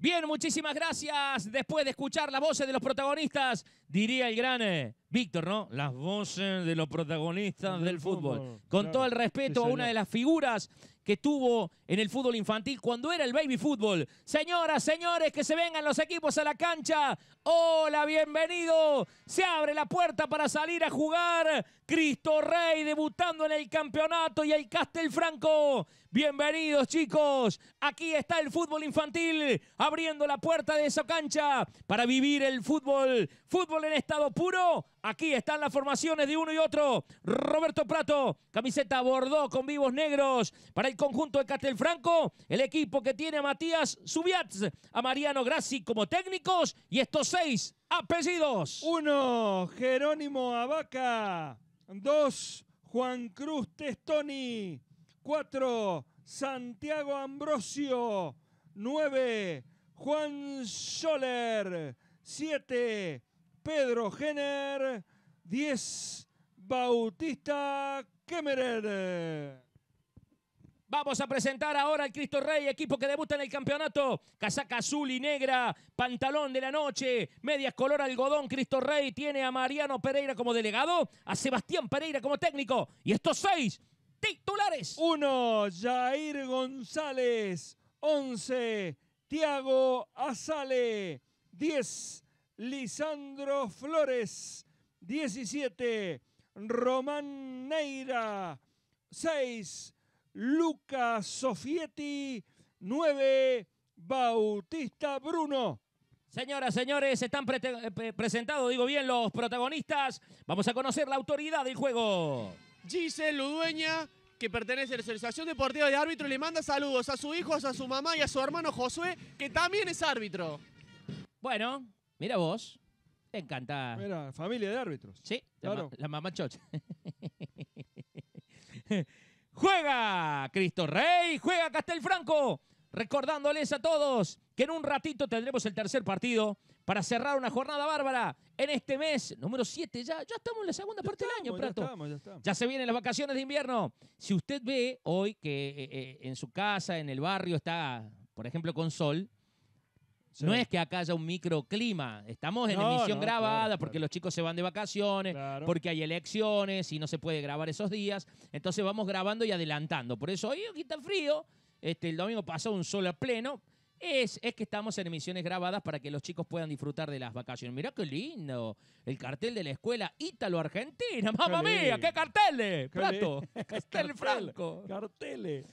Bien, muchísimas gracias. Después de escuchar las voces de los protagonistas, diría el gran eh, Víctor, ¿no? Las voces de los protagonistas del fútbol. Con todo el respeto a una de las figuras que tuvo en el fútbol infantil cuando era el baby fútbol. Señoras, señores, que se vengan los equipos a la cancha. Hola, bienvenido. Se abre la puerta para salir a jugar. Cristo Rey debutando en el campeonato y el Castelfranco. Bienvenidos, chicos. Aquí está el fútbol infantil abriendo la puerta de esa cancha para vivir el fútbol. Fútbol en estado puro. Aquí están las formaciones de uno y otro. Roberto Prato, camiseta bordó con vivos negros para el conjunto de Castelfranco. El equipo que tiene a Matías Subiatz, a Mariano Grassi como técnicos y estos Apellidos: 1 Jerónimo Abaca, 2 Juan Cruz Testoni, 4 Santiago Ambrosio, 9 Juan Soler 7 Pedro Jenner, 10 Bautista Kemmerer. Vamos a presentar ahora al Cristo Rey, equipo que debuta en el campeonato. Casaca azul y negra, pantalón de la noche, medias color algodón. Cristo Rey tiene a Mariano Pereira como delegado, a Sebastián Pereira como técnico. Y estos seis titulares. Uno, Jair González. Once, Tiago Azale. Diez, Lisandro Flores. Diecisiete, Román Neira. Seis, Lucas Sofietti, 9 Bautista Bruno. Señoras, señores, están eh, presentados, digo bien, los protagonistas. Vamos a conocer la autoridad del juego. Giselle Ludueña, que pertenece a la Asociación Deportiva de árbitros, le manda saludos a su hijo, a su mamá y a su hermano Josué, que también es árbitro. Bueno, mira vos. Te encanta. Mira, familia de árbitros. Sí, claro. la, la mamá chocha. Juega Cristo Rey, juega Castelfranco. Recordándoles a todos que en un ratito tendremos el tercer partido para cerrar una jornada bárbara en este mes, número 7. Ya, ya estamos en la segunda parte del año, Prato. Ya, estamos, ya, estamos. ya, se vienen las vacaciones de invierno. Si usted ve hoy que eh, eh, en su casa, en el barrio, está, por ejemplo, con sol, no es que acá haya un microclima. Estamos en emisión grabada porque los chicos se van de vacaciones, porque hay elecciones y no se puede grabar esos días. Entonces vamos grabando y adelantando. Por eso hoy aquí está frío. Este, el domingo pasó un sol a pleno. Es, es que estamos en emisiones grabadas para que los chicos puedan disfrutar de las vacaciones. Mirá qué lindo. El cartel de la escuela Ítalo-Argentina. ¡Mamá mía! ¡Qué carteles! ¡Plato! ¡Cartel franco! ¡Carteles!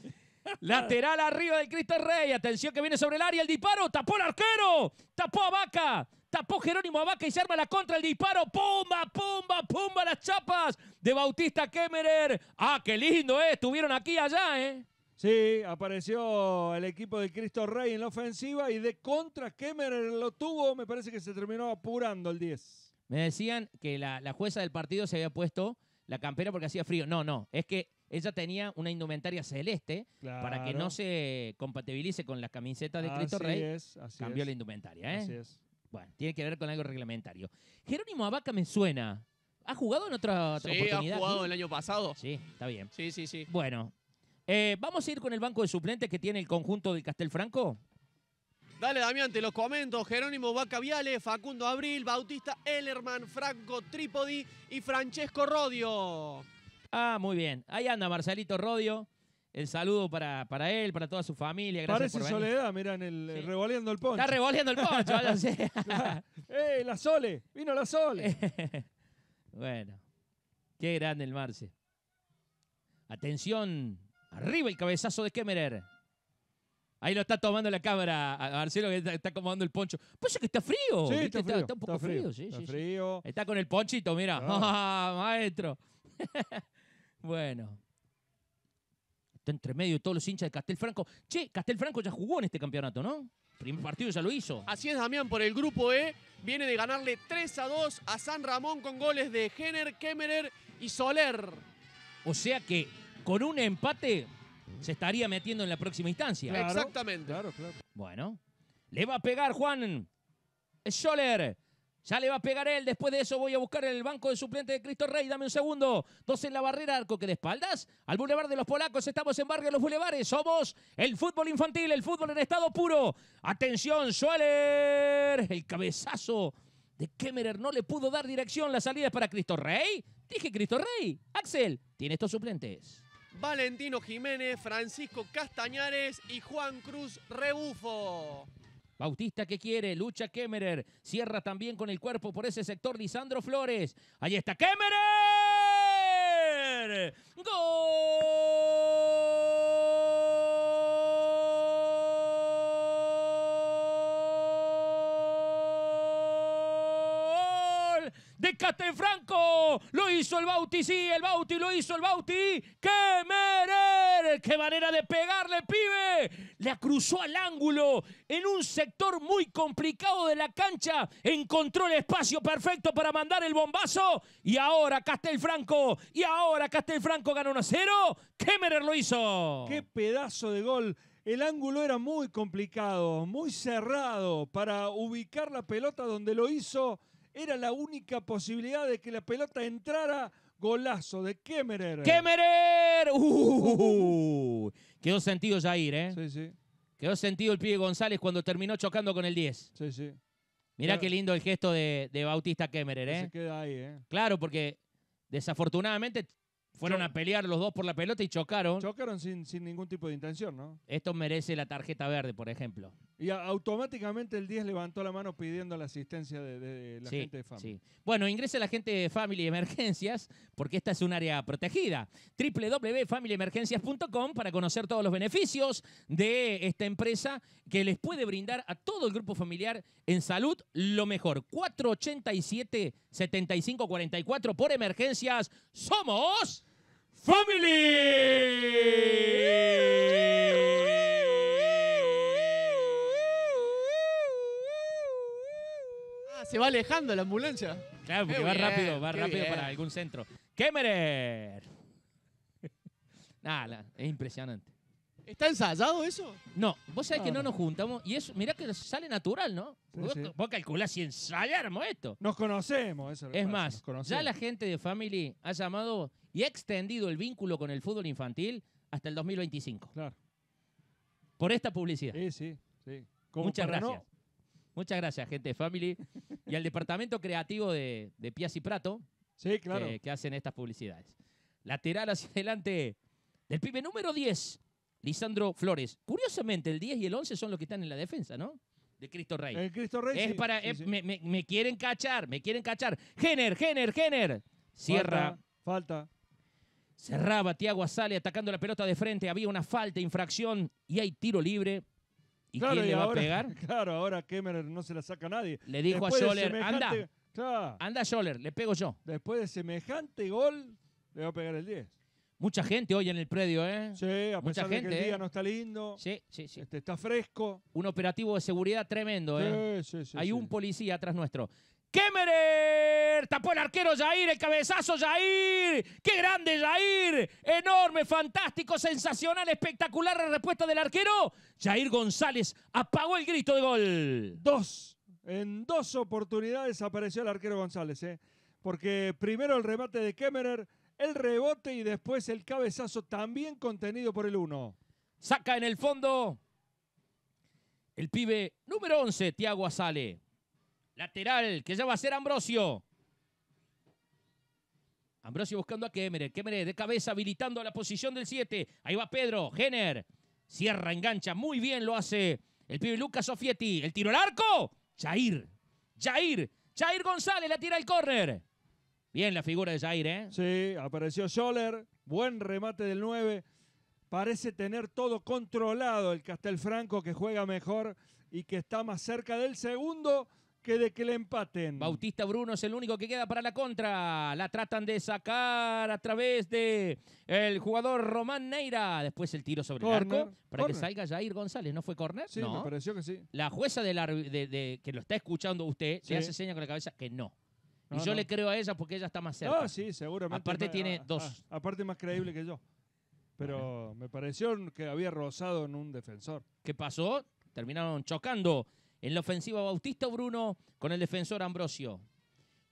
Lateral arriba del Cristo Rey. Atención que viene sobre el área. El disparo. Tapó el arquero. Tapó a Vaca. Tapó Jerónimo a Vaca y se arma la contra. El disparo. Pumba, pumba, pumba. Las chapas de Bautista Kemmerer. Ah, qué lindo, ¿eh? Estuvieron aquí allá, ¿eh? Sí, apareció el equipo de Cristo Rey en la ofensiva y de contra Kemmerer lo tuvo. Me parece que se terminó apurando el 10. Me decían que la jueza del partido se había puesto la campera porque hacía frío. No, no. Es que ella tenía una indumentaria celeste para que no se compatibilice con las camisetas de Cristo así Rey. Es, así cambió la indumentaria, ¿eh? Así es. Bueno, tiene que ver con algo reglamentario. Jerónimo Abaca me suena. ¿Ha jugado en otra, otra sí, ha jugado el año pasado. Sí, está bien. Sí, sí, sí. Bueno, eh, ¿vamos a ir con el banco de suplentes que tiene el conjunto del Castelfranco? Dale, Damián, te los comento. Jerónimo Viale, Facundo Abril, Bautista Ellerman, Franco Trípodi y Francesco Rodio. Ah, muy bien. Ahí anda Marcelito Rodio. El saludo para, para él, para toda su familia. Gracias Parece por venir. Soledad, el, sí. el poncho. Está Revolviendo el poncho, ¡Eh, la Sole! ¡Vino la Sole! bueno, qué grande el Marce. Atención, arriba el cabezazo de Kemmerer. Ahí lo está tomando la cámara Marcelo, que está, acomodando el poncho. Pasa pues que está frío. Sí, está, un poco frío, sí, sí, está frío. Está con el ponchito, mira. Ah. Ah, maestro. Bueno. Está entre medio todos los hinchas de Castelfranco. Che, Castelfranco ya jugó en este campeonato, ¿no? Primer partido ya lo hizo. Así es, Damián, por el grupo E. Viene de ganarle 3 a 2 a San Ramón con goles de Jenner, Kemmerer y Soler. O sea que con un empate se estaría metiendo en la próxima instancia. Exactamente. Claro, claro. Bueno, le va a pegar Juan Soler. Ya le va a pegar él. Después de eso voy a buscar el banco de suplente de Cristo Rey. Dame un segundo. Dos en la barrera, arco que de espaldas. Al Boulevard de los Polacos. Estamos en Barrio de los Bulevares. Somos el fútbol infantil, el fútbol en estado puro. Atención, suele El cabezazo de Kemmerer no le pudo dar dirección. La salida es para Cristo Rey. Dije Cristo Rey. Axel, tiene estos suplentes. Valentino Jiménez, Francisco Castañares y Juan Cruz Rebufo. Bautista que quiere, lucha Kemmerer, cierra también con el cuerpo por ese sector Lisandro Flores. Ahí está Kemmerer. ¡Gol! De Franco, lo hizo el Bauti, sí, el Bauti lo hizo el Bauti. Kemmerer qué manera de pegarle, pibe. La cruzó al ángulo en un sector muy complicado de la cancha. Encontró el espacio perfecto para mandar el bombazo. Y ahora Castelfranco, y ahora Castelfranco ganó 1 a 0. Kemmerer lo hizo. Qué pedazo de gol. El ángulo era muy complicado, muy cerrado para ubicar la pelota donde lo hizo. Era la única posibilidad de que la pelota entrara Golazo de Kemerer. ¡Kemerer! Uh, uh, uh, uh. quedó sentido Jair, ¿eh? Sí, sí. Quedó sentido el pibe González cuando terminó chocando con el 10. Sí, sí. Mirá qué lindo el gesto de, Bautista Kemerer, ¿eh? Se queda ahí, ¿eh? Claro, porque desafortunadamente fueron a pelear los dos por la pelota y chocaron. Chocaron sin, sin ningún tipo de intención, ¿no? Esto merece la tarjeta verde, por ejemplo. Y automáticamente el 10 levantó la mano pidiendo la asistencia de, la gente de Family. Sí. Bueno, ingrese la gente de Family Emergencias porque esta es un área protegida. www.familyemergencias.com para conocer todos los beneficios de esta empresa que les puede brindar a todo el grupo familiar en salud lo mejor. 487-7544 por emergencias. Somos Family. se va alejando la ambulancia. Claro, porque va rápido, va rápido para algún centro. ¡Kemmerer! Nada, es impresionante. ¿Está ensayado eso? No, vos sabés que no, nos juntamos y eso, mirá que sale natural, ¿no? vos, calculás si ensayamos esto. Nos conocemos, eso. Es, es más, ya la gente de Family ha llamado y ha extendido el vínculo con el fútbol infantil hasta el 2025. Claro. Por esta publicidad. Sí, sí, sí. Muchas gracias. Muchas gracias, gente de Family. Y al departamento creativo de, de y Prato. Sí, claro. Que, hacen estas publicidades. Lateral hacia adelante del pibe número 10, Lisandro Flores. Curiosamente, el 10 y el 11 son los que están en la defensa, ¿no? De Cristo Rey. El Cristo Rey. Es para, Me, quieren cachar, me quieren cachar. Jenner, Jenner, Jenner. Cierra. Falta. Cerraba Tiago Sale, atacando la pelota de frente. Había una falta, infracción y hay tiro libre ¿Y claro, quién le va a pegar? Claro, ahora Kemmer no se la saca nadie. Le dijo a Scholler, anda. Anda Scholler, le pego yo. Después de semejante gol, le va a pegar el 10. Mucha gente hoy en el predio, ¿eh? Sí, a Mucha gente, de que el día ¿eh? no está lindo. Sí, sí, sí. Este, está fresco. Un operativo de seguridad tremendo, ¿eh? Sí, sí, sí. Hay un policía atrás nuestro. Kemmerer, Tapó el arquero Jair, el cabezazo Jair. ¡Qué grande Jair! Enorme, fantástico, sensacional, espectacular la respuesta del arquero. Jair González apagó el grito de gol. Dos. En dos oportunidades apareció el arquero González, ¿eh? porque primero el remate de Kemmerer, el rebote y después el cabezazo también contenido por el uno. Saca en el fondo el pibe número 11, Tiago Azale. Lateral, que ya va a ser Ambrosio. Ambrosio buscando a Kemere. Kemere de cabeza habilitando la posición del 7. Ahí va Pedro. Jenner. Cierra, engancha. Muy bien lo hace el pibe Lucas Sofietti. El tiro al arco. Jair. Jair. Jair González la tira al córner. Bien la figura de Jair, ¿eh? Sí, apareció Scholler. Buen remate del 9. Parece tener todo controlado el Castelfranco que juega mejor y que está más cerca del segundo que de que le empaten. Bautista Bruno es el único que queda para la contra. La tratan de sacar a través de el jugador Román Neira. Después el tiro sobre el arco para que salga Jair González. ¿No fue corner? Sí, me pareció que sí. La jueza que lo está escuchando usted le hace señas con la cabeza que no. y yo le creo a ella porque ella está más cerca. Ah, sí, seguramente. Aparte tiene dos. Ah, aparte más creíble que yo. Pero me pareció que había rozado en un defensor. ¿Qué pasó? Terminaron chocando en la ofensiva Bautista Bruno con el defensor Ambrosio.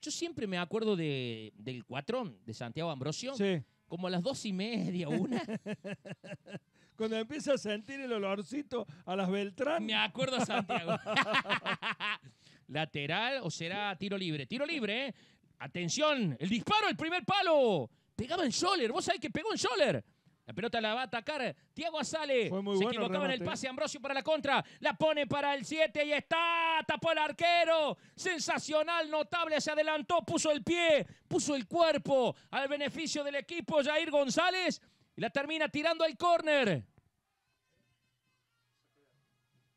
Yo siempre me acuerdo de, del 4 de Santiago Ambrosio. Sí. Como a las dos y media, una. Cuando empieza a sentir el olorcito a las Beltrán. Me acuerdo Santiago. Lateral o será tiro libre. Tiro libre, ¿eh? Atención, el disparo, el primer palo. Pegaba en Scholler. Vos sabés que pegó en Scholler. La pelota la va a atacar Diego Azale. Se equivocaba en el pase Ambrosio para la contra. La pone para el 7 y está. Tapó el arquero. Sensacional, notable. Se adelantó, puso el pie, puso el cuerpo al beneficio del equipo Jair González. Y la termina tirando al córner.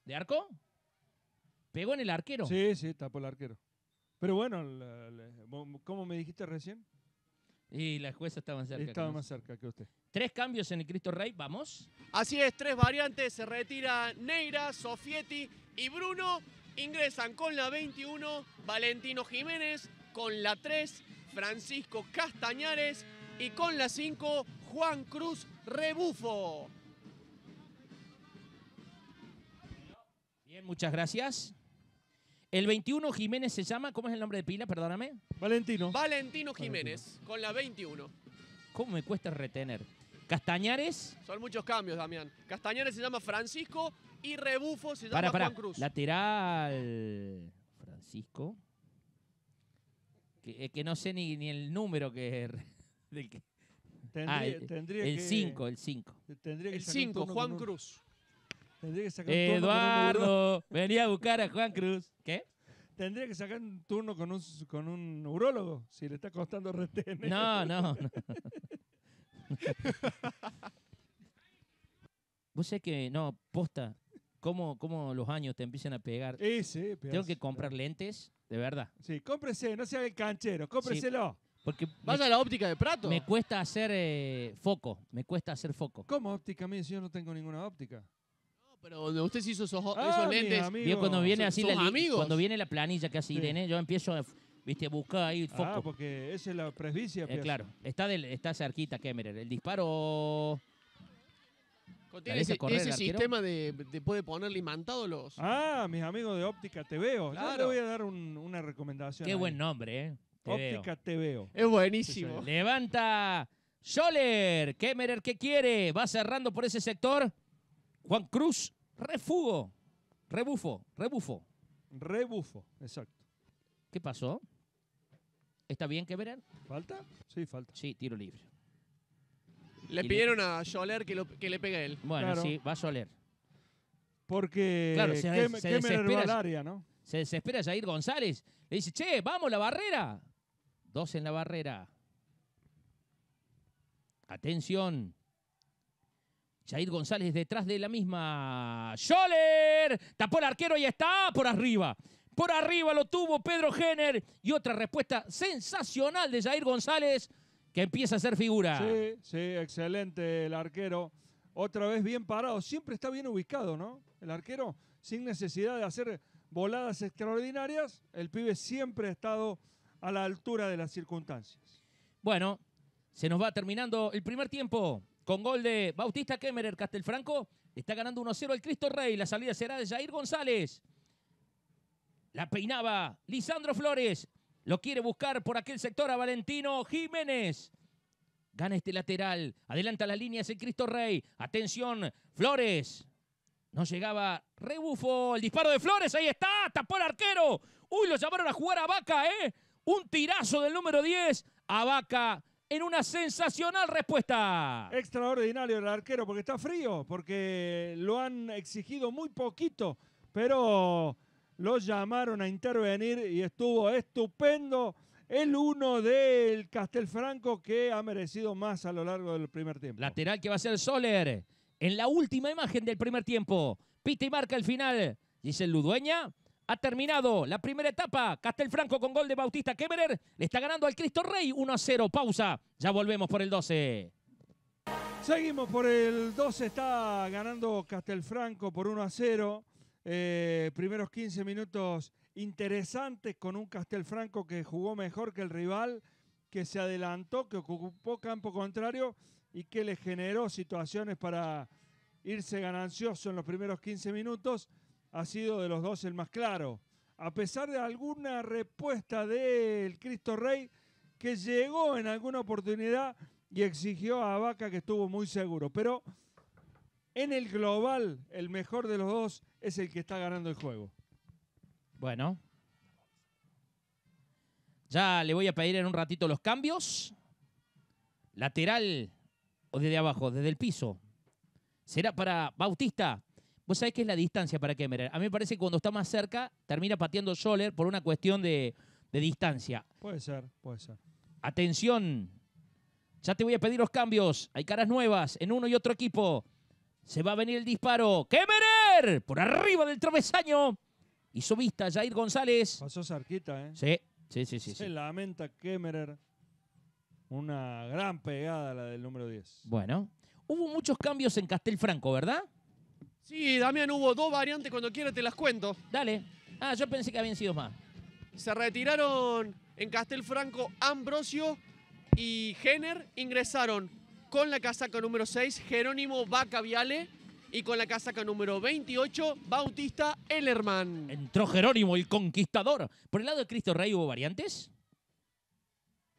¿De arco? ¿Pegó en el arquero? Sí, sí, tapó el arquero. Pero bueno, ¿cómo me dijiste recién? Y la jueza estaba cerca. Estaba más cerca que usted. Tres cambios en el Cristo Rey, vamos. Así es, tres variantes, se retira Neira, Sofietti y Bruno. Ingresan con la 21 Valentino Jiménez, con la 3 Francisco Castañares y con la 5 Juan Cruz Rebufo. Bien, muchas gracias. El 21 Jiménez se llama, ¿cómo es el nombre de pila? Perdóname. Valentino. Valentino Jiménez, con la 21. ¿Cómo me cuesta retener? Castañares. Son muchos cambios, Damián. Castañares se llama Francisco y Rebufo se llama para, Juan Cruz. Lateral Francisco. Que, eh, que no sé ni, el número que del ah, el, el 5, el 5. El 5, Juan Cruz. Eduardo, venía a buscar a Juan Cruz. ¿Qué? Tendría que sacar un turno con un, con un urólogo, si le está costando retener. no, no. Vos sabés que, no, posta, cómo, cómo los años te empiezan a pegar. Sí, Tengo que comprar lentes, de verdad. Sí, cómprese, no sea el canchero, cómpreselo. Porque ¿Vas a la óptica de Prato? me cuesta hacer eh, foco, me cuesta hacer foco. ¿Cómo óptica? mí si yo no tengo ninguna óptica. No, Pero usted se hizo esos, ah, lentes. cuando viene así la cuando viene la planilla que hace Irene, yo empiezo a Viste, busca ahí ah, foco. Ah, porque esa es la presbicia. Eh, claro, está, del, está cerquita Kemmerer. El disparo... Contiene ese, sistema de, puede ponerle imantado los... Ah, mis amigos de Óptica Te Veo. Yo voy a dar una recomendación. Qué buen nombre, ¿eh? Óptica TVO. Es buenísimo. Levanta Soler. Kemmerer, ¿qué quiere? Va cerrando por ese sector. Juan Cruz, refugo. Rebufo, rebufo. Rebufo, exacto. ¿Qué pasó? ¿Está bien que verán? ¿Falta? Sí, falta. Sí, tiro libre. Le pidieron a Soler que, le pegue él. Bueno, sí, va a Porque Claro, se- desespera. área, ¿no? Se desespera Jair González. Le dice, che, vamos, la barrera. Dos en la barrera. Atención. Jair González detrás de la misma. Scholler. Tapó el arquero y está por arriba. Por arriba lo tuvo Pedro Jenner. Y otra respuesta sensacional de Jair González, que empieza a ser figura. Sí, sí, excelente el arquero. Otra vez bien parado. Siempre está bien ubicado, ¿no? El arquero, sin necesidad de hacer voladas extraordinarias, el pibe siempre ha estado a la altura de las circunstancias. Bueno, se nos va terminando el primer tiempo con gol de Bautista Kemmerer, Castelfranco. Está ganando 1-0 el Cristo Rey. La salida será de Jair González. La peinaba Lisandro Flores. Lo quiere buscar por aquel sector a Valentino Jiménez. Gana este lateral. Adelanta la línea, es el Cristo Rey. Atención, Flores. No llegaba Rebufo. El disparo de Flores, ahí está. Tapó el arquero. Uy, lo llamaron a jugar a Vaca, ¿eh? Un tirazo del número 10. A Vaca en una sensacional respuesta. Extraordinario el arquero porque está frío, porque lo han exigido muy poquito, pero lo llamaron a intervenir y estuvo estupendo el uno del Castelfranco que ha merecido más a lo largo del primer tiempo. Lateral que va a ser Soler en la última imagen del primer tiempo. Pita y marca el final. el Ludueña ha terminado la primera etapa. Castelfranco con gol de Bautista Kemmerer. Le está ganando al Cristo Rey 1 a 0. Pausa. Ya volvemos por el 12. Seguimos por el 12. Está ganando Castelfranco por 1 a 0. Eh, primeros 15 minutos interesantes con un Castelfranco que jugó mejor que el rival, que se adelantó, que ocupó campo contrario y que le generó situaciones para irse ganancioso en los primeros 15 minutos. Ha sido de los dos el más claro. A pesar de alguna respuesta del Cristo Rey que llegó en alguna oportunidad y exigió a Vaca que estuvo muy seguro. Pero en el global, el mejor de los dos es el que está ganando el juego. Bueno. Ya le voy a pedir en un ratito los cambios. Lateral o desde abajo, desde el piso. Será para Bautista. Vos sabés que es la distancia para Kemmerer. A mí me parece que cuando está más cerca termina pateando Scholler por una cuestión de, de distancia. Puede ser, puede ser. Atención. Ya te voy a pedir los cambios. Hay caras nuevas en uno y otro equipo. Se va a venir el disparo. ¡Kemmerer! por arriba del travesaño. Hizo vista Jair González. Pasó cerquita, ¿eh? Sí, sí, sí. sí Se lamenta Kemmerer. Una gran pegada la del número 10. Bueno, hubo muchos cambios en Castelfranco, ¿verdad? Sí, Damián, hubo dos variantes. Cuando quiera te las cuento. Dale. Ah, yo pensé que habían sido más. Se retiraron en Castelfranco Ambrosio y Jenner. Ingresaron con la casaca número 6, Jerónimo Bacaviale y con la casaca número 28, Bautista Ellerman. Entró Jerónimo el Conquistador. ¿Por el lado de Cristo Rey hubo variantes?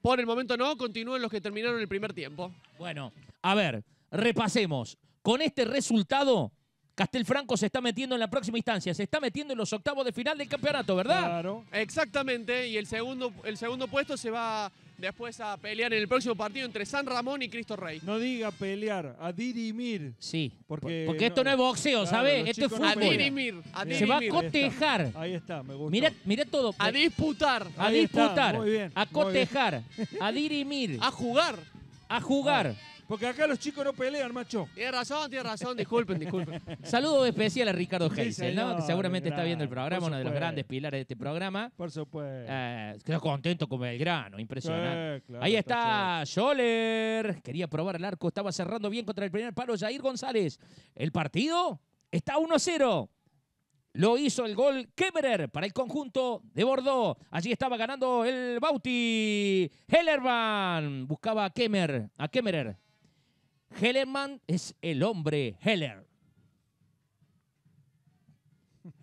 Por el momento no, continúan los que terminaron el primer tiempo. Bueno, a ver, repasemos. Con este resultado, Castelfranco se está metiendo en la próxima instancia, se está metiendo en los octavos de final del campeonato, ¿verdad? Claro. Exactamente, y el segundo, el segundo puesto se va después a pelear en el próximo partido entre San Ramón y Cristo Rey. No diga pelear, a dirimir. Sí, porque, esto no es boxeo, ¿sabes? Esto es fútbol. A dirimir, a dirimir. Se va a cotejar. Ahí está, me gusta. Mirá, todo. A disputar. a disputar. a cotejar. A dirimir. A jugar. A jugar. Porque acá los chicos no pelean, macho. Tiene razón, tiene razón, disculpen, disculpen. Saludo especial a Ricardo sí, ¿no? Que seguramente está viendo el programa, uno de los grandes pilares de este programa. Por supuesto. Eh, quedó contento con grano, impresionante. Ahí está, Scholler. Quería probar el arco, estaba cerrando bien contra el primer palo Jair González. El partido está 1-0. Lo hizo el gol Kemmerer para el conjunto de Bordeaux. Allí estaba ganando el Bauti. Hellerman buscaba a Kemer, a Kemerer. Hellerman es el hombre Heller.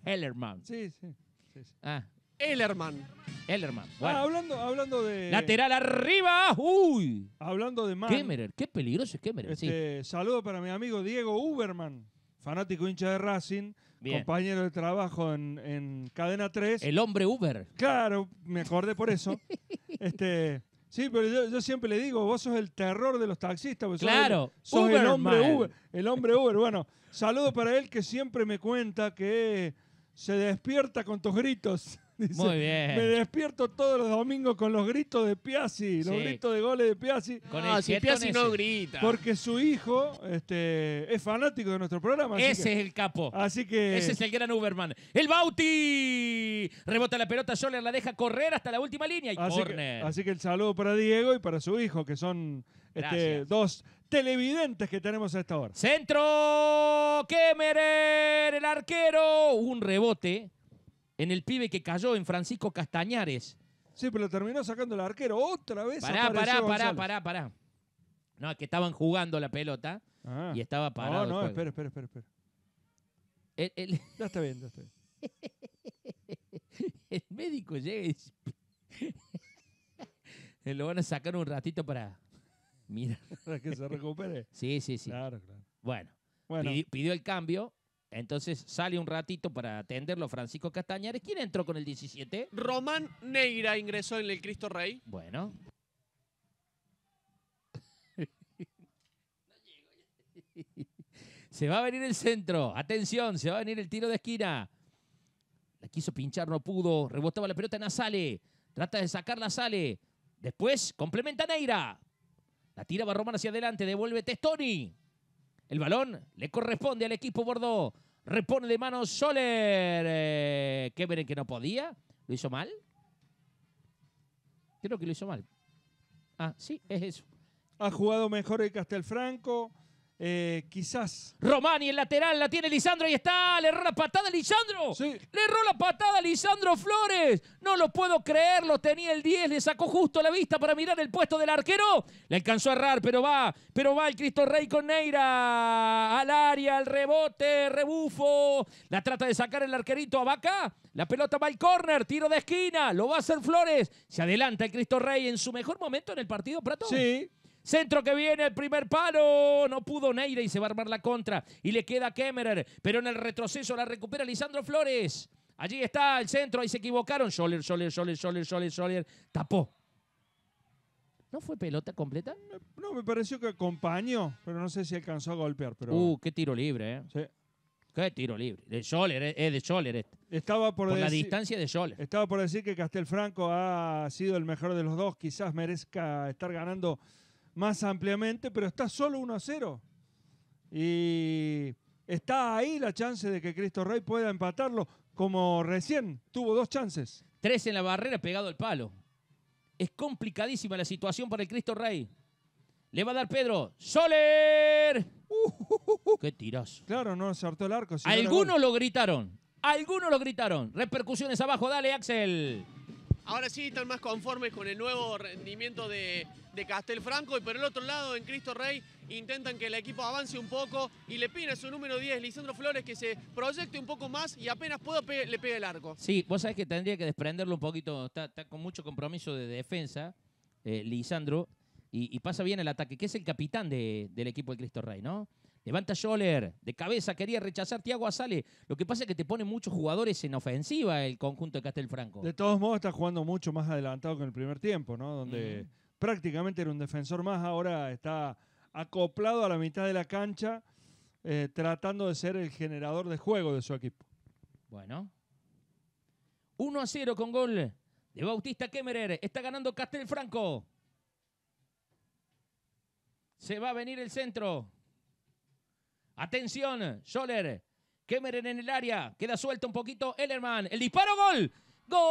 Hellerman. Sí, sí. sí, Ah. Hellerman. Hellerman. Ah, hablando, hablando de. Lateral arriba. Uy. Hablando de más. Kemmerer. Qué peligroso es Kemmerer. Este, saludo para mi amigo Diego Uberman, fanático hincha de Racing. compañero de trabajo en, en, Cadena 3. El hombre Uber. Claro, me acordé por eso. este, Sí, pero yo, siempre le digo, vos sos el terror de los taxistas. Vos claro, sos, el, hombre Uber. El hombre Uber. Bueno, saludo para él que siempre me cuenta que se despierta con tus gritos. Muy bien. Me despierto todos los domingos con los gritos de Piazzi, los gritos de goles de Piazzi. Con el Piazzi no grita. Porque su hijo este, es fanático de nuestro programa. Ese es el capo. Así que. Ese es el gran Uberman. ¡El Bauti! Rebota la pelota, Soler la deja correr hasta la última línea y Así que, así que el saludo para Diego y para su hijo, que son este, dos televidentes que tenemos a esta hora. Centro, Kemerer, el arquero. Un rebote en el pibe que cayó en Francisco Castañares. Sí, pero lo terminó sacando el arquero otra vez. Pará, pará, pará, pará, pará. No, es que estaban jugando la pelota ah. y estaba parado. No, no, espera, espera, espera. espera. Ya está bien, ya está bien. el médico llega y dice... lo van a sacar un ratito para... Mira. Para que se recupere. Sí, sí, sí. Claro, claro. Bueno, bueno. pidió el cambio entonces sale un ratito para atenderlo Francisco Castañares. ¿Quién entró con el 17? Román Neira ingresó en el Cristo Rey. Bueno. se va a venir el centro. Atención, se va a venir el tiro de esquina. La quiso pinchar, no pudo. Rebotaba la pelota en Sale. Trata de la sale. Después complementa Neira. La tira va Román hacia adelante. Devuelve Testoni. El balón le corresponde al equipo Bordeaux. Repone de mano Soler. Eh, ¿qué que que no podía. ¿Lo hizo mal? Creo que lo hizo mal. Ah, sí, es eso. Ha jugado mejor el Castelfranco. Eh, quizás. Romani, el lateral, la tiene Lisandro y está. Le erró la patada a Lisandro. Sí. Le erró la patada a Lisandro Flores. No lo puedo creer, lo tenía el 10. Le sacó justo la vista para mirar el puesto del arquero. Le alcanzó a errar, pero va. Pero va el Cristo Rey con Neira. Al área, al rebote, rebufo. La trata de sacar el arquerito a vaca. La pelota va al córner, tiro de esquina. Lo va a hacer Flores. Se adelanta el Cristo Rey en su mejor momento en el partido, Prato. Sí. Centro que viene, el primer palo. No pudo Neira y se va a armar la contra. Y le queda Kemmerer. Pero en el retroceso la recupera Lisandro Flores. Allí está el centro. Ahí se equivocaron. Scholler, Scholler, Scholler, Scholler, Scholler, Scholler. Tapó. ¿No fue pelota completa? No, me pareció que acompañó, pero no sé si alcanzó a golpear. Pero... Uh, qué tiro libre, ¿eh? Qué tiro libre. De Scholler, eh, es de Scholler este. Estaba por, la distancia de Scholler. Estaba por decir que Castelfranco ha sido el mejor de los dos. Quizás merezca estar ganando más ampliamente, pero está solo 1 a 0. Y está ahí la chance de que Cristo Rey pueda empatarlo, como recién tuvo dos chances. Tres en la barrera pegado al palo. Es complicadísima la situación para el Cristo Rey. Le va a dar Pedro. ¡Soler! Uh. ¡Qué tirazo! Claro, no acertó el arco. Algunos lo gritaron. Algunos lo gritaron. Repercusiones abajo. Dale, Axel. Ahora sí están más conformes con el nuevo rendimiento de, de Castelfranco, por el otro lado, en Cristo Rey, intentan que el equipo avance un poco y le pide a su número 10, Lisandro Flores, que se proyecte un poco más y apenas puedo le pegue el arco. Sí, vos sabés que tendría que desprenderlo un poquito, está, con mucho compromiso de defensa, eh, Lisandro, y, pasa bien el ataque, que es el capitán del equipo de Cristo Rey, ¿no? Levanta Scholler, de cabeza quería rechazar Tiago Azale. Lo que pasa es que te pone muchos jugadores en ofensiva el conjunto de Castelfranco. De todos modos, está jugando mucho más adelantado que en el primer tiempo, ¿no? Donde prácticamente era un defensor más, ahora está acoplado a la mitad de la cancha, eh, tratando de ser el generador de juego de su equipo. Bueno. 1 a 0 con gol de Bautista Kemmerer. Está ganando Castelfranco. Se va a venir el centro. Atención, Soler. Kemmerer en el área. Queda suelto un poquito Ellerman. El disparo, gol. ¡Gol!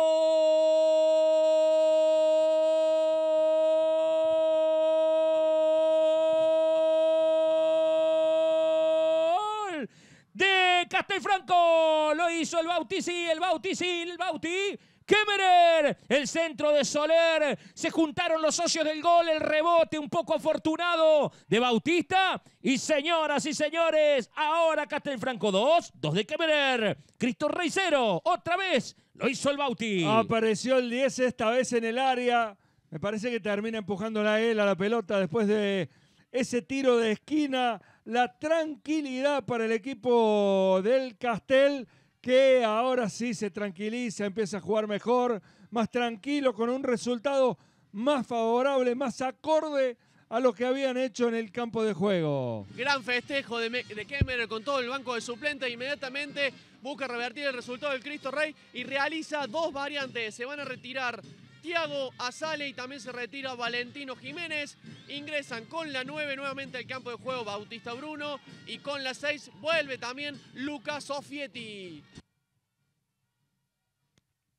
De Castelfranco. Lo hizo el Bautisi, el Bautisi, el Bauti. Kemmerer, el centro de Soler, se juntaron los socios del gol, el rebote un poco afortunado de Bautista y señoras y señores, ahora Castelfranco 2, 2 de Kemmerer, Cristo Rey 0, otra vez lo hizo el Bauti. Apareció el 10 esta vez en el área, me parece que termina empujándola él a la pelota después de ese tiro de esquina, la tranquilidad para el equipo del Castel que ahora sí se tranquiliza, empieza a jugar mejor, más tranquilo, con un resultado más favorable, más acorde a lo que habían hecho en el campo de juego. Gran festejo de, de Kemmerer con todo el banco de suplentes. Inmediatamente busca revertir el resultado del Cristo Rey y realiza dos variantes. Se van a retirar Santiago Azale y también se retira Valentino Jiménez. Ingresan con la 9 nuevamente al campo de juego Bautista Bruno y con la 6 vuelve también Lucas Sofietti.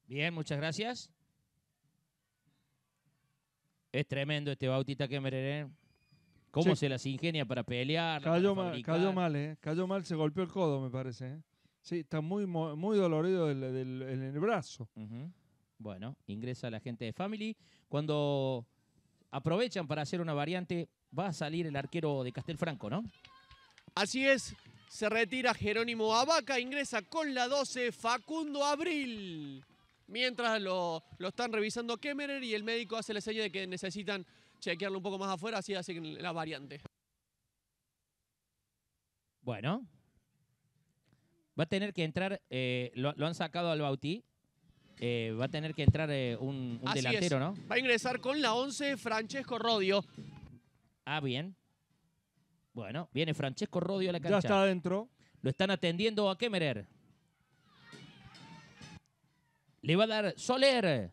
Bien, muchas gracias. Es tremendo este Bautista Kemmerer. ¿eh? ¿Cómo se las ingenia para pelear? Cayó, mal, cayó mal, ¿eh? Cayó mal, se golpeó el codo, me parece. ¿eh? Sí, está muy, muy dolorido el, el, brazo. Bueno, ingresa la gente de Family. Cuando aprovechan para hacer una variante, va a salir el arquero de Castelfranco, ¿no? Así es. Se retira Jerónimo Abaca, ingresa con la 12 Facundo Abril. Mientras lo, están revisando Kemmerer y el médico hace la señal de que necesitan chequearlo un poco más afuera, así hacen la variante. Bueno. Va a tener que entrar, eh, lo, lo, han sacado al Bauti, eh, va a tener que entrar eh, un, delantero, ¿no? Va a ingresar con la 11 Francesco Rodio. Ah, bien. Bueno, viene Francesco Rodio a la cancha. Ya está adentro. Lo están atendiendo a Kemerer. Le va a dar Soler.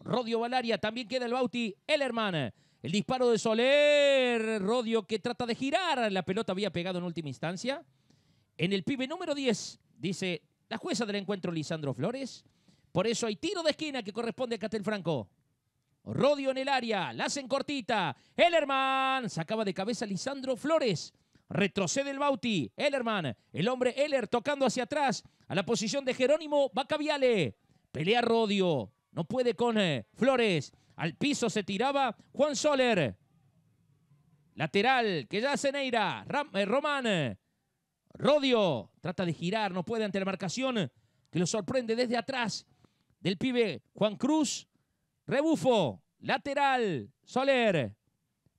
Rodio Valaria. También queda el Bauti hermano. El disparo de Soler. Rodio que trata de girar. La pelota había pegado en última instancia. En el pibe número 10, dice la jueza del encuentro, Lisandro Flores. Por eso hay tiro de esquina que corresponde a Catel Franco. Rodio en el área, la hacen cortita. Ellerman sacaba de cabeza Lisandro Flores. Retrocede el Bauti. Ellerman, el hombre Eller tocando hacia atrás a la posición de Jerónimo Bacaviale. Pelea Rodio. No puede con eh, Flores. Al piso se tiraba Juan Soler. Lateral que ya hace Neira. Eh, Román. Rodio trata de girar. No puede ante la marcación que lo sorprende desde atrás del pibe Juan Cruz. Rebufo, lateral, Soler,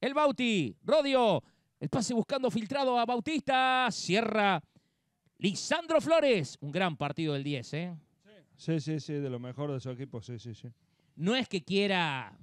el Bauti, Rodio, el pase buscando filtrado a Bautista, cierra Lisandro Flores. Un gran partido del 10, ¿eh? Sí, sí, sí, de lo mejor de su equipo, sí, sí, sí. No es que quiera,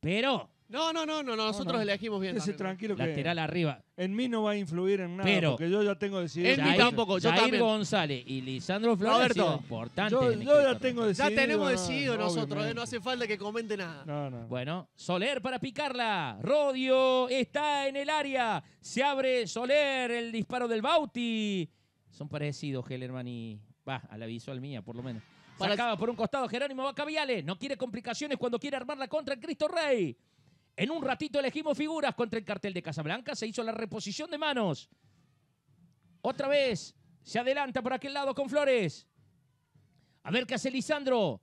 pero no, no, no, no, nosotros elegimos bien. Pues. tranquilo que Lateral arriba. En mí no va a influir en nada, porque yo ya tengo decidido. En mí tampoco, yo González y Lisandro Flores Importante. Yo, ya tengo decidido. Ya tenemos decidido nosotros, eh, no hace falta que comente nada. Bueno, Soler para picarla. Rodio está en el área. Se abre Soler, el disparo del Bauti. Son parecidos, Hellerman y... Va, a la visual mía, por lo menos. Sacaba por un costado Jerónimo Bacaviale. No quiere complicaciones cuando quiere armarla contra el Cristo Rey. En un ratito elegimos figuras contra el cartel de Casablanca. Se hizo la reposición de manos. Otra vez se adelanta por aquel lado con Flores. A ver qué hace Lisandro.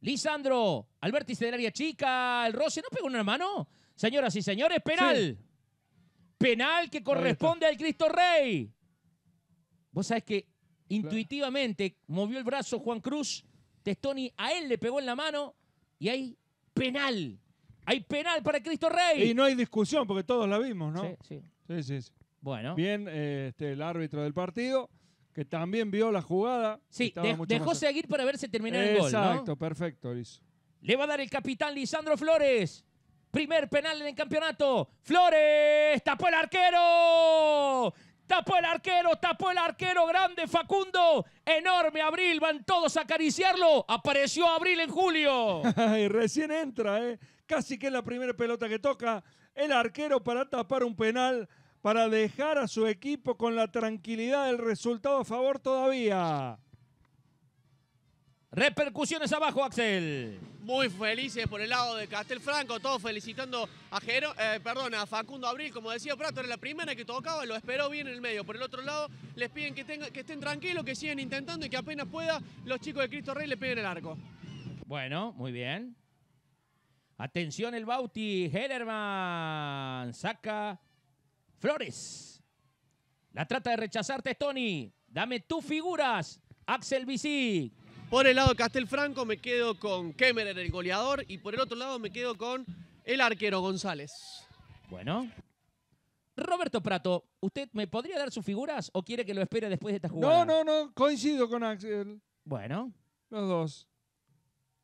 Lisandro, Alberti vértice chica, el roce, ¿no pegó una mano? Señoras y señores, penal. Penal que corresponde al Cristo Rey. Vos sabés que intuitivamente movió el brazo Juan Cruz, Testoni, a él le pegó en la mano y ahí penal hay penal para Cristo Rey. Y no hay discusión porque todos la vimos, ¿no? Sí, sí. Sí, sí, Bueno. Bien, este, el árbitro del partido que también vio la jugada. Sí, dejó seguir para ver si terminó el gol. Exacto, perfecto, hizo. Le va a dar el capitán Lisandro Flores. Primer penal en el campeonato. Flores, tapó el arquero. Tapó el arquero, tapó el arquero, grande Facundo, enorme Abril, van todos a acariciarlo, apareció Abril en julio. y recién entra, ¿eh? casi que es la primera pelota que toca el arquero para tapar un penal, para dejar a su equipo con la tranquilidad del resultado a favor todavía. Repercusiones abajo, Axel. Muy felices por el lado de Castelfranco, todos felicitando eh, a, Facundo Abril, como decía Prato, era la primera que tocaba, lo esperó bien en el medio. Por el otro lado, les piden que, tenga, que estén tranquilos, que sigan intentando y que apenas pueda los chicos de Cristo Rey le peguen el arco. Bueno, muy bien. Atención el Bauti. Hellerman saca Flores. La trata de rechazarte, Tony. Dame tus figuras, Axel Bici. Por el lado de Castelfranco me quedo con Kemmerer, el goleador. Y por el otro lado me quedo con el arquero González. Bueno. Roberto Prato, ¿usted me podría dar sus figuras o quiere que lo espere después de esta jugada? No, no, no. Coincido con Axel. Bueno. Los dos.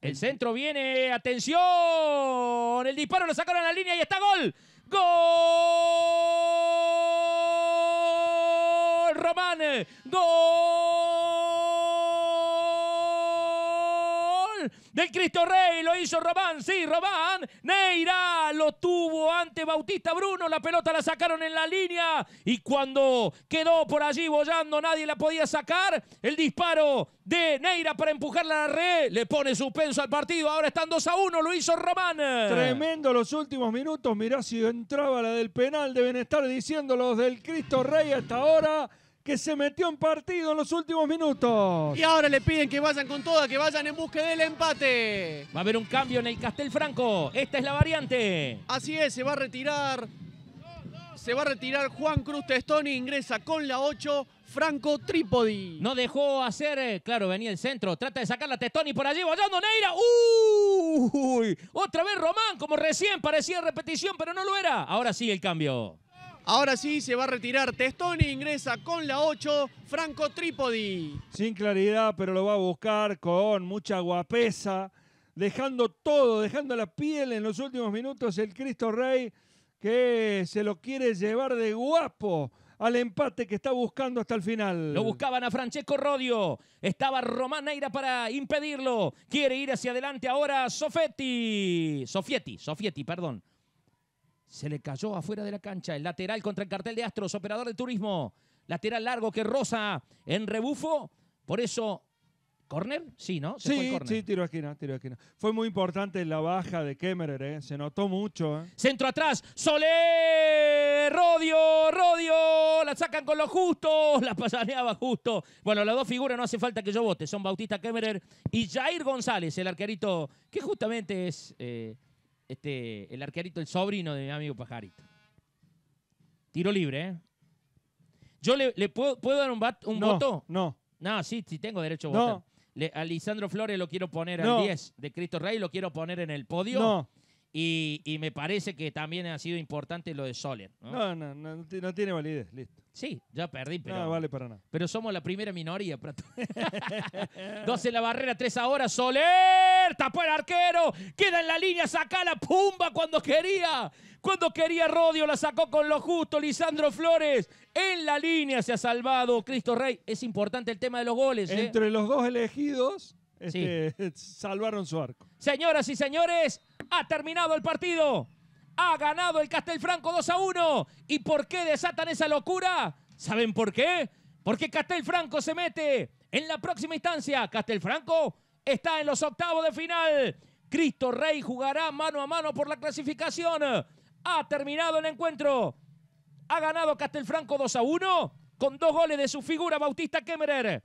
El eh, centro viene, atención, el disparo lo sacaron a la línea y está gol. ¡Gol! Román, gol. del Cristo Rey, lo hizo Román, sí, Román. Neira lo tuvo ante Bautista Bruno, la pelota la sacaron en la línea y cuando quedó por allí bollando, nadie la podía sacar, el disparo de Neira para empujarla a la red, le pone suspenso al partido, ahora están 2 a 1, lo hizo Román. Tremendo los últimos minutos, mirá si entraba la del penal, deben estar diciendo los del Cristo Rey hasta ahora que se metió en partido en los últimos minutos. Y ahora le piden que vayan con toda, que vayan en busca del empate. Va a haber un cambio en el Castel Franco. Esta es la variante. Así es, se va a retirar. Se va a retirar Juan Cruz Testoni, ingresa con la 8, Franco Trípodi. No dejó hacer, eh, claro, venía el centro, trata de sacar la Testoni por allí, vayando Neira, ¡uy! Otra vez Román, como recién parecía repetición, pero no lo era. Ahora sí el cambio. Ahora sí se va a retirar Testoni, ingresa con la 8, Franco Trípodi. Sin claridad, pero lo va a buscar con mucha guapesa, dejando todo, dejando la piel en los últimos minutos el Cristo Rey que se lo quiere llevar de guapo al empate que está buscando hasta el final. Lo buscaban a Francesco Rodio. Estaba Román Neira para impedirlo. Quiere ir hacia adelante ahora Sofetti. Sofietti, Sofietti, perdón. Se le cayó afuera de la cancha. El lateral contra el cartel de Astros, operador de turismo. Lateral largo que rosa en rebufo. Por eso, ¿corner? Sí, ¿no? sí, fue sí, tiro esquina, tiro esquina. Fue muy importante la baja de Kemmerer, ¿eh? se notó mucho. ¿eh? Centro atrás, ¡Solé! Rodio, Rodio, la sacan con lo justo, la pasaneaba justo. Bueno, las dos figuras no hace falta que yo vote, son Bautista Kemmerer y Jair González, el arquerito que justamente es... Eh, este, el arquerito, el sobrino de mi amigo Pajarito. Tiro libre, ¿eh? ¿Yo le, puedo, dar un, bat, un voto? No. No, sí, sí tengo derecho a votar. a Lisandro Flores lo quiero poner al 10 de Cristo Rey, lo quiero poner en el podio. No. Y, me parece que también ha sido importante lo de Soler. No, no, no, tiene validez, listo. Sí, ya perdí, pero. No vale para nada. Pero somos la primera minoría. 12 en la barrera, 3 ahora. Soler tapó el arquero. Queda en la línea, saca la pumba cuando quería. Cuando quería Rodio, la sacó con lo justo. Lisandro Flores en la línea se ha salvado. Cristo Rey, es importante el tema de los goles. ¿eh? Entre los dos elegidos, este, salvaron su arco. Señoras y señores, ha terminado el partido. Ha ganado el Castelfranco 2 a 1. ¿Y por qué desatan esa locura? ¿Saben por qué? Porque Castelfranco se mete en la próxima instancia. Castelfranco está en los octavos de final. Cristo Rey jugará mano a mano por la clasificación. Ha terminado el encuentro. Ha ganado Castelfranco 2 a 1 con dos goles de su figura Bautista Kemmerer.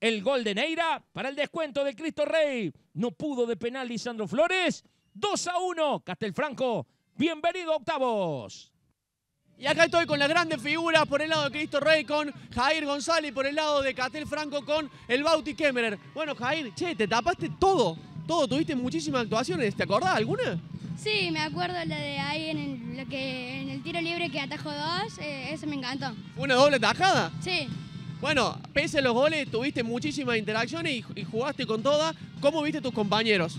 El gol de Neira para el descuento de Cristo Rey. No pudo de penal Lisandro Flores. 2 a 1, Castelfranco. Bienvenido octavos. Y acá estoy con las grandes figuras por el lado de Cristo Rey con Jair González y por el lado de Castel Franco con el Bauti Kemmerer. Bueno, Jair, che, te tapaste todo, todo, tuviste muchísimas actuaciones, ¿te acordás alguna? Sí, me acuerdo la de ahí en el, lo que, en el tiro libre que atajó dos, eh, eso me encantó. ¿Una doble tajada? Sí. Bueno, pese a los goles, tuviste muchísimas interacciones y, jugaste con todas. ¿Cómo viste tus compañeros?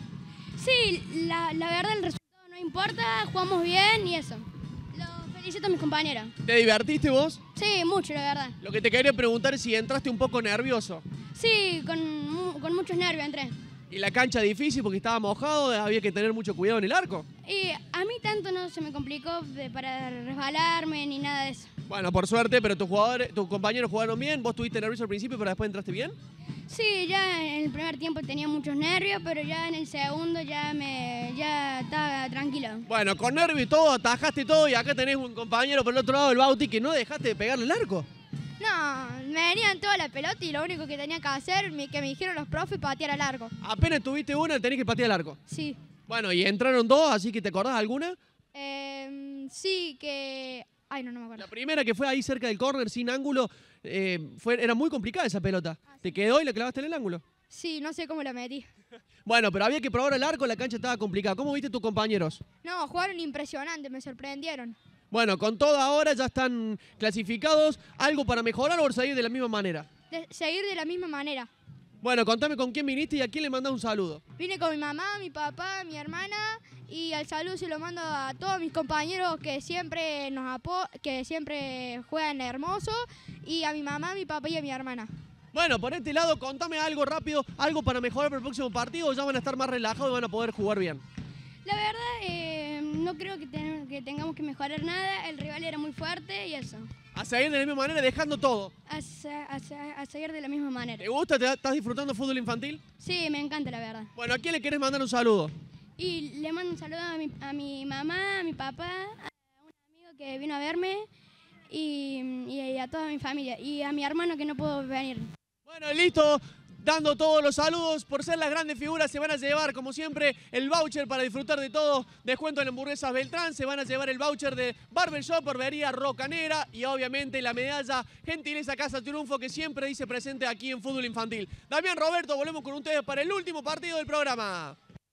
Sí, la, verdad el resultado no importa, jugamos bien y eso. Lo felicito a mis compañeros. ¿Te divertiste vos? Sí, mucho, la verdad. Lo que te quería preguntar es si entraste un poco nervioso. Sí, con, con muchos nervios entré. ¿Y la cancha difícil porque estaba mojado? ¿Había que tener mucho cuidado en el arco? Y a mí tanto no se me complicó para resbalarme ni nada de eso. Bueno, por suerte, pero tus jugadores, tus compañeros jugaron bien, vos tuviste nervios al principio, pero después entraste bien. Sí, ya en el primer tiempo tenía muchos nervios, pero ya en el segundo ya me estaba tranquilo. Bueno, con nervios y todo, atajaste todo y acá tenés un compañero por el otro lado, del Bauti, que no dejaste de pegarle el arco. No, me venían todas las pelota y lo único que tenía que hacer, que me dijeron los profes, patear al arco. Apenas tuviste una, tenés que patear al arco. Sí. Bueno, y entraron dos, así que ¿te acordás alguna? Em, sí, que Ay, no, no me acuerdo. La primera que fue ahí cerca del córner, sin ángulo, eh, era muy complicada esa pelota. Ah, Te quedó y la clavaste en el ángulo. Sí, no sé cómo la metí. Bueno, pero había que probar el arco, la cancha estaba complicada. ¿Cómo viste tus compañeros? No, jugaron impresionante, me sorprendieron. Bueno, con todo ahora ya están clasificados. ¿Algo para mejorar o seguir de la misma manera? seguir de la misma manera. Bueno, contame con quién viniste y a quién le mandas un saludo. Vine con mi mamá, mi papá, mi hermana y el saludo se lo mando a todos mis compañeros que siempre nos que siempre juegan hermoso y a mi mamá, mi papá y a mi hermana. Bueno, por este lado, contame algo rápido, algo para mejorar para el próximo partido o ya van a estar más relajados y van a poder jugar bien. La verdad, es... Eh, no creo que, tengamos que mejorar nada, el rival era muy fuerte y eso. A seguir de la misma manera, dejando todo. A, seguir de la misma manera. ¿Te gusta? Te, ¿Estás disfrutando fútbol infantil? Sí, me encanta la verdad. Bueno, ¿a quién le quieres mandar un saludo? Y le mando un saludo a mi, a mi mamá, a mi papá, a un amigo que vino a verme y, y a toda mi familia y a mi hermano que no pudo venir. Bueno, listo dando todos los saludos. Por ser las grandes figuras se van a llevar, como siempre, el voucher para disfrutar de todo. Descuento en hamburguesas Beltrán, se van a llevar el voucher de Barbershop, Barbería Rocanera y obviamente la medalla Gentileza Casa Triunfo que siempre dice presente aquí en Fútbol Infantil. Damián Roberto, volvemos con ustedes para el último partido del programa.